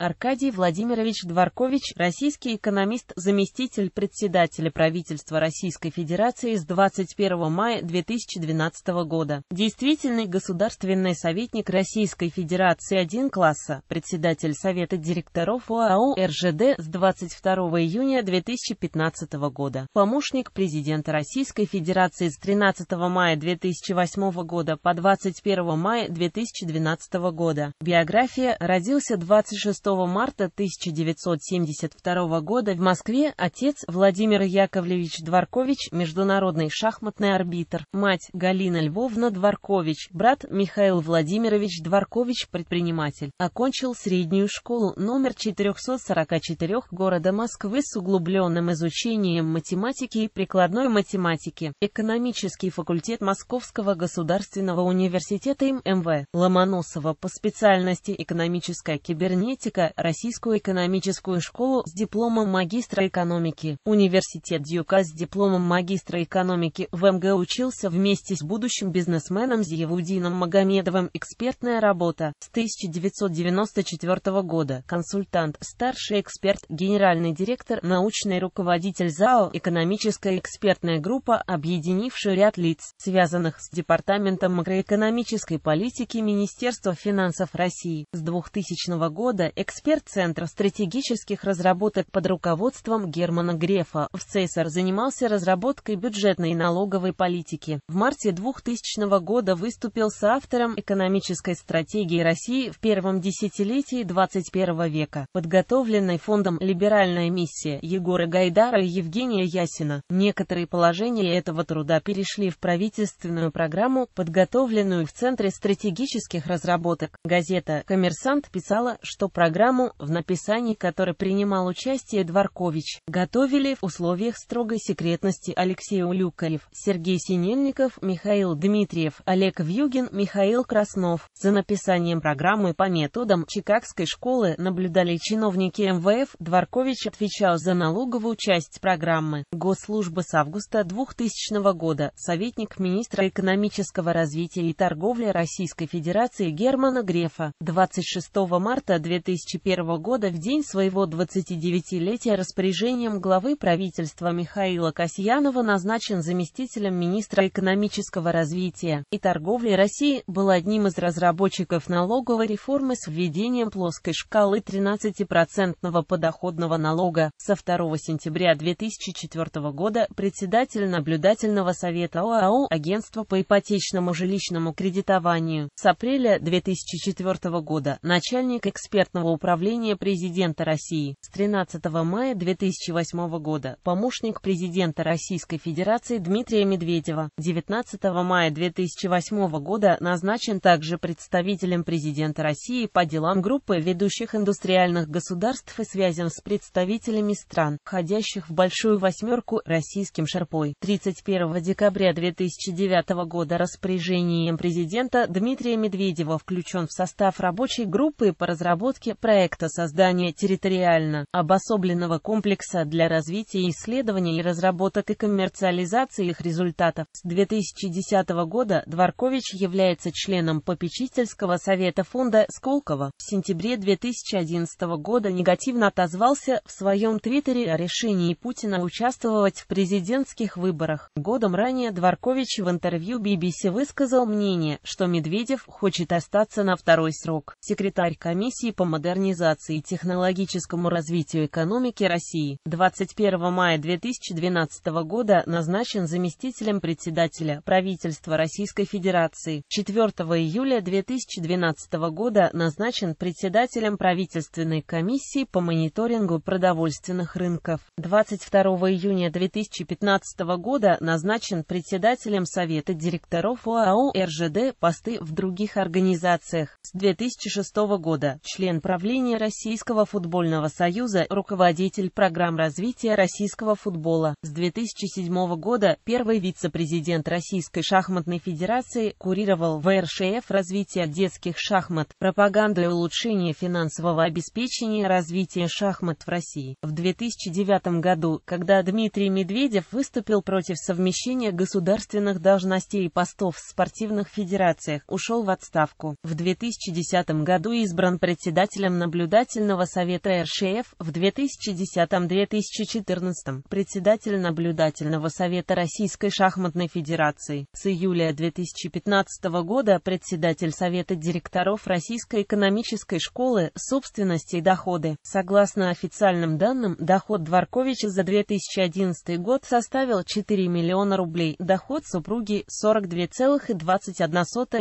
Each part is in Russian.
Аркадий Владимирович Дворкович, российский экономист, заместитель председателя правительства Российской Федерации с 21 мая 2012 года, действительный государственный советник Российской Федерации 1 класса, председатель Совета директоров ОАО РЖД с 22 июня 2015 года, помощник президента Российской Федерации с 13 мая 2008 года по 21 мая 2012 года. Биография родился 26 марта 1972 года в Москве отец Владимир Яковлевич Дворкович, международный шахматный арбитр, мать Галина Львовна Дворкович, брат Михаил Владимирович Дворкович, предприниматель, окончил среднюю школу номер 444 города Москвы с углубленным изучением математики и прикладной математики, экономический факультет Московского государственного университета им МВ Ломоносова по специальности экономическая кибернетика Дьюка, Российскую экономическую школу с дипломом магистра экономики. Университет Дьюка с дипломом магистра экономики в МГ учился вместе с будущим бизнесменом Зиевудином Магомедовым. Экспертная работа. С 1994 года. Консультант, старший эксперт, генеральный директор, научный руководитель ЗАО, экономическая экспертная группа, объединившая ряд лиц, связанных с Департаментом макроэкономической политики Министерства финансов России. С 2000 года экономическая эксперт Центра стратегических разработок под руководством Германа Грефа. В ЦЕСАР занимался разработкой бюджетной и налоговой политики. В марте 2000 года выступил соавтором экономической стратегии России в первом десятилетии 21 века, подготовленной фондом «Либеральная миссия» Егора Гайдара и Евгения Ясина. Некоторые положения этого труда перешли в правительственную программу, подготовленную в Центре стратегических разработок. Газета «Коммерсант» писала, что программа программу, в написании которой принимал участие Дворкович, готовили в условиях строгой секретности Алексей Улюкаев, Сергей Синельников, Михаил Дмитриев, Олег Вьюгин, Михаил Краснов. За написанием программы по методам Чикагской школы наблюдали чиновники МВФ, Дворкович отвечал за налоговую часть программы. Госслужба с августа 2000 года, советник министра экономического развития и торговли Российской Федерации Германа Грефа, 26 марта 2000 2001 года в день своего 29-летия распоряжением главы правительства Михаила Касьянова назначен заместителем министра экономического развития и торговли России, был одним из разработчиков налоговой реформы с введением плоской шкалы 13-процентного подоходного налога. Со 2 сентября 2004 года председатель наблюдательного совета ОАО Агентства по ипотечному жилищному кредитованию с апреля 2004 года начальник экспертного управления президента России с 13 мая 2008 года, помощник президента Российской Федерации Дмитрия Медведева 19 мая 2008 года назначен также представителем президента России по делам группы ведущих индустриальных государств и связям с представителями стран, входящих в Большую Восьмерку российским шерпой. 31 декабря 2009 года распоряжением президента Дмитрия Медведева включен в состав рабочей группы по разработке проекта создания территориально обособленного комплекса для развития исследований и разработок и коммерциализации их результатов. С 2010 года Дворкович является членом попечительского совета фонда Сколково. В сентябре 2011 года негативно отозвался в своем твиттере о решении Путина участвовать в президентских выборах. Годом ранее Дворкович в интервью BBC высказал мнение, что Медведев хочет остаться на второй срок. Секретарь комиссии по модернизации модернизации и технологическому развитию экономики России 21 мая 2012 года назначен заместителем председателя правительства Российской Федерации. 4 июля 2012 года назначен председателем правительственной комиссии по мониторингу продовольственных рынков. 22 июня 2015 года назначен председателем Совета директоров ОАО РЖД посты в других организациях. С 2006 года член правительства правления Российского футбольного союза, руководитель программ развития российского футбола. С 2007 года первый вице-президент Российской шахматной федерации курировал в РШФ развитие детских шахмат, пропаганду и улучшение финансового обеспечения развития шахмат в России. В 2009 году, когда Дмитрий Медведев выступил против совмещения государственных должностей и постов в спортивных федерациях, ушел в отставку. В 2010 году избран председателем секретарем Наблюдательного совета РШФ в 2010-2014, председатель Наблюдательного совета Российской шахматной федерации, с июля 2015 года председатель Совета директоров Российской экономической школы «Собственности и доходы». Согласно официальным данным, доход Дворковича за 2011 год составил 4 миллиона рублей, доход супруги 42,21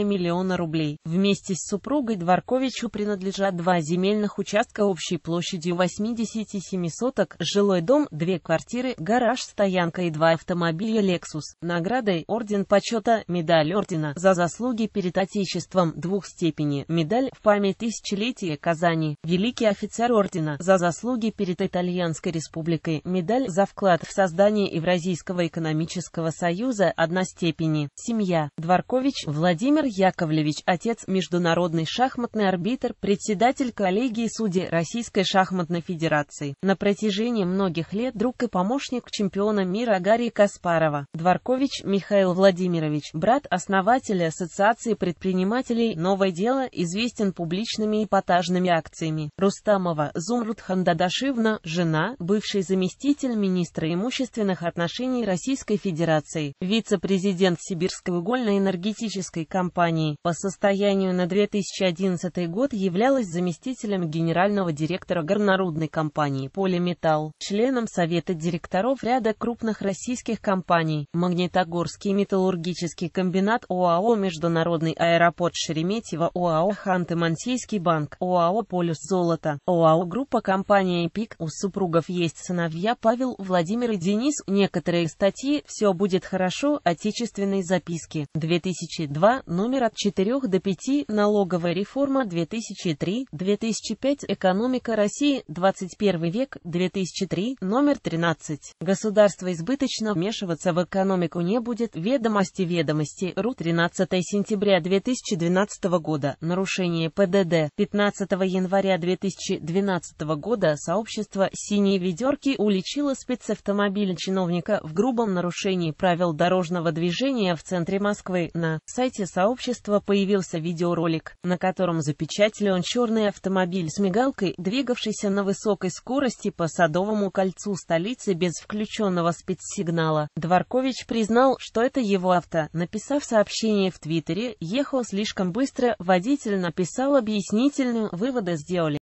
миллиона рублей. Вместе с супругой Дворковичу принадлежат два земельных земельных участка общей площадью 87 соток, жилой дом, две квартиры, гараж, стоянка и два автомобиля Lexus. Наградой Орден почета, медаль Ордена за заслуги перед Отечеством двух степени, медаль в память тысячелетия Казани, великий офицер Ордена за заслуги перед Итальянской Республикой, медаль за вклад в создание Евразийского экономического союза одна степени, семья, Дворкович Владимир Яковлевич, отец, международный шахматный арбитр, председатель КА коллегии судей Российской шахматной федерации. На протяжении многих лет друг и помощник чемпиона мира Гарри Каспарова, Дворкович Михаил Владимирович, брат основателя Ассоциации предпринимателей «Новое дело», известен публичными эпатажными акциями. Рустамова Зумруд Хандадашивна, жена, бывший заместитель министра имущественных отношений Российской Федерации, вице-президент Сибирской угольно-энергетической компании, по состоянию на 2011 год являлась заместитель заместителем генерального директора горнорудной компании «Полиметалл», членом Совета директоров ряда крупных российских компаний «Магнитогорский металлургический комбинат ОАО Международный аэропорт Шереметьево ОАО Ханты-Мансийский банк ОАО «Полюс Золота ОАО группа компании «ПИК». У супругов есть сыновья Павел, Владимир и Денис. Некоторые статьи «Все будет хорошо» отечественной записки 2002, номер от 4 до 5, налоговая реформа 2003, 2004. 2005 «Экономика России. 21 век. 2003. Номер 13». Государство избыточно вмешиваться в экономику не будет. Ведомости ведомости. РУ. 13 сентября 2012 года. Нарушение ПДД. 15 января 2012 года сообщество «Синие ведерки» уличило спецавтомобиль чиновника в грубом нарушении правил дорожного движения в центре Москвы. На сайте сообщества появился видеоролик, на котором запечатлен черный автомобиль автомобиль с мигалкой, двигавшийся на высокой скорости по Садовому кольцу столицы без включенного спецсигнала. Дворкович признал, что это его авто. Написав сообщение в Твиттере, ехал слишком быстро, водитель написал объяснительную, выводы сделали.